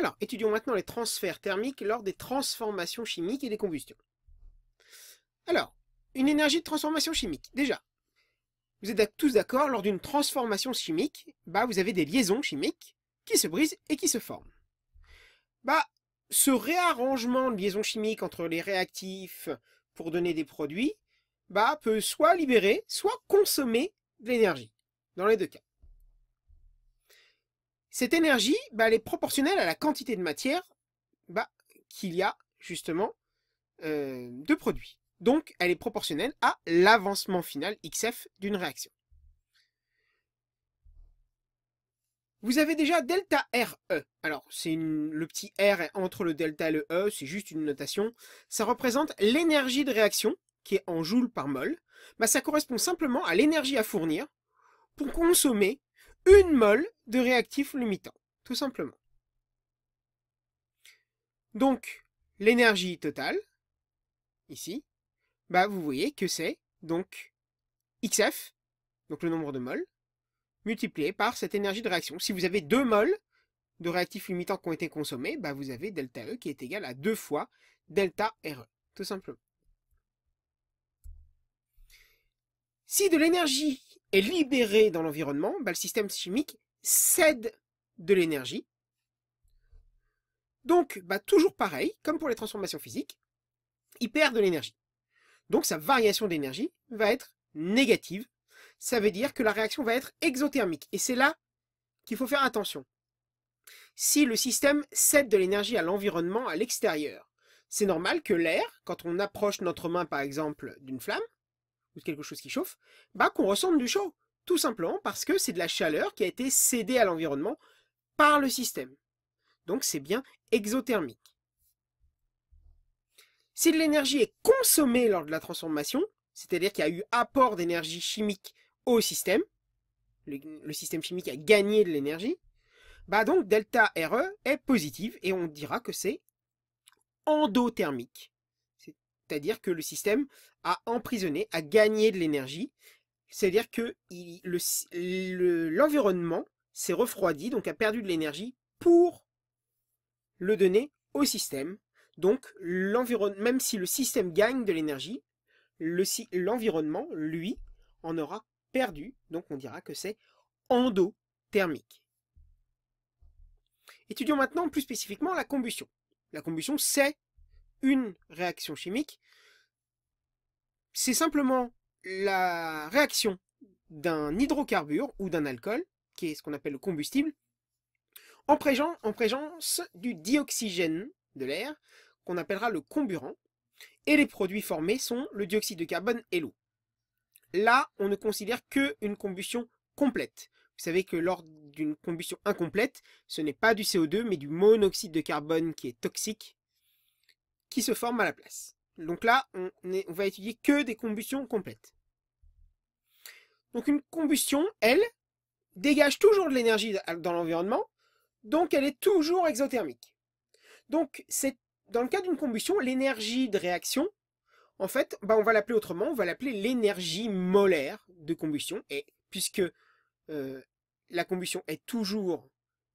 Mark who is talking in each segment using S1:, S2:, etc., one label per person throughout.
S1: Alors, étudions maintenant les transferts thermiques lors des transformations chimiques et des combustions. Alors, une énergie de transformation chimique. Déjà, vous êtes tous d'accord, lors d'une transformation chimique, bah, vous avez des liaisons chimiques qui se brisent et qui se forment. Bah, ce réarrangement de liaisons chimiques entre les réactifs pour donner des produits bah, peut soit libérer, soit consommer de l'énergie, dans les deux cas. Cette énergie, bah, elle est proportionnelle à la quantité de matière bah, qu'il y a justement euh, de produit. Donc, elle est proportionnelle à l'avancement final XF d'une réaction. Vous avez déjà delta RE. Alors, c'est le petit R entre le delta et le E, c'est juste une notation. Ça représente l'énergie de réaction, qui est en joules par mol. Bah, ça correspond simplement à l'énergie à fournir pour consommer une mole de réactif limitant, tout simplement. Donc, l'énergie totale, ici, bah vous voyez que c'est donc XF, donc le nombre de moles, multiplié par cette énergie de réaction. Si vous avez deux moles de réactifs limitants qui ont été consommés, bah vous avez delta E qui est égal à 2 fois delta RE, tout simplement. Si de l'énergie est libéré dans l'environnement, bah, le système chimique cède de l'énergie. Donc, bah, toujours pareil, comme pour les transformations physiques, il perd de l'énergie. Donc sa variation d'énergie va être négative. Ça veut dire que la réaction va être exothermique. Et c'est là qu'il faut faire attention. Si le système cède de l'énergie à l'environnement, à l'extérieur, c'est normal que l'air, quand on approche notre main par exemple d'une flamme, quelque chose qui chauffe, bah qu'on ressente du chaud, tout simplement parce que c'est de la chaleur qui a été cédée à l'environnement par le système. Donc c'est bien exothermique. Si de l'énergie est consommée lors de la transformation, c'est-à-dire qu'il y a eu apport d'énergie chimique au système, le, le, système chimique a gagné de l'énergie, bah donc delta RE est positive et on dira que c'est endothermique. C'est-à-dire que le système a emprisonné, a gagné de l'énergie. C'est-à-dire que l'environnement s'est refroidi, donc a perdu de l'énergie pour le donner au système. Donc, même si le système gagne de l'énergie, l'environnement, lui, en aura perdu. Donc, on dira que c'est endothermique. Étudions maintenant plus spécifiquement la combustion. La combustion, c'est une réaction chimique, c'est simplement la réaction d'un hydrocarbure ou d'un alcool, qui est ce qu'on appelle le combustible, en, présence du dioxygène de l'air, qu'on appellera le comburant, et les produits formés sont le dioxyde de carbone et l'eau. Là, on ne considère qu'une combustion complète. Vous savez que lors d'une combustion incomplète, ce n'est pas du CO2, mais du monoxyde de carbone qui est toxique qui se forment à la place. Donc là, on, va étudier que des combustions complètes. Donc une combustion, elle, dégage toujours de l'énergie dans l'environnement, donc elle est toujours exothermique. Donc c'est dans le cas d'une combustion, l'énergie de réaction, en fait, bah, on va l'appeler autrement, on va l'appeler l'énergie molaire de combustion, et puisque euh, la combustion est toujours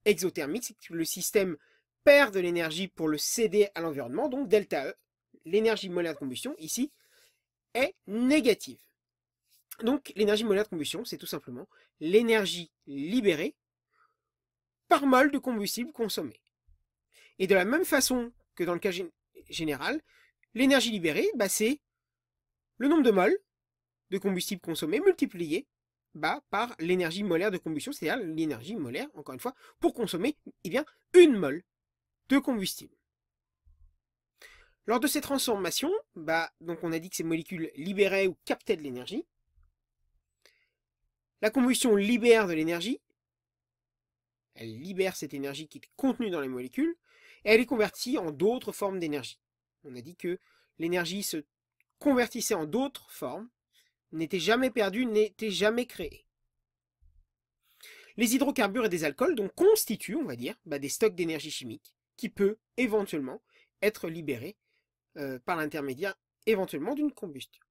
S1: exothermique, c'est que le système perd de l'énergie pour le céder à l'environnement, donc delta e, l'énergie molaire de combustion, ici, est négative. Donc l'énergie molaire de combustion, c'est tout simplement l'énergie libérée par mol de combustible consommé. Et de la même façon que dans le cas général, l'énergie libérée, bah, c'est le nombre de moles de combustible consommé multiplié bah, par l'énergie molaire de combustion, c'est-à-dire l'énergie molaire, encore une fois, pour consommer eh bien, une mole de combustible. Lors de ces transformations, bah, donc on a dit que ces molécules libéraient ou captaient de l'énergie. La combustion libère de l'énergie. Elle libère cette énergie qui est contenue dans les molécules et elle est convertie en d'autres formes d'énergie. On a dit que l'énergie se convertissait en d'autres formes, n'était jamais perdue, n'était jamais créée. Les hydrocarbures et des alcools donc constituent, on va dire, bah, des stocks d'énergie chimique qui peut éventuellement être libérée euh, par l'intermédiaire éventuellement d'une combustion.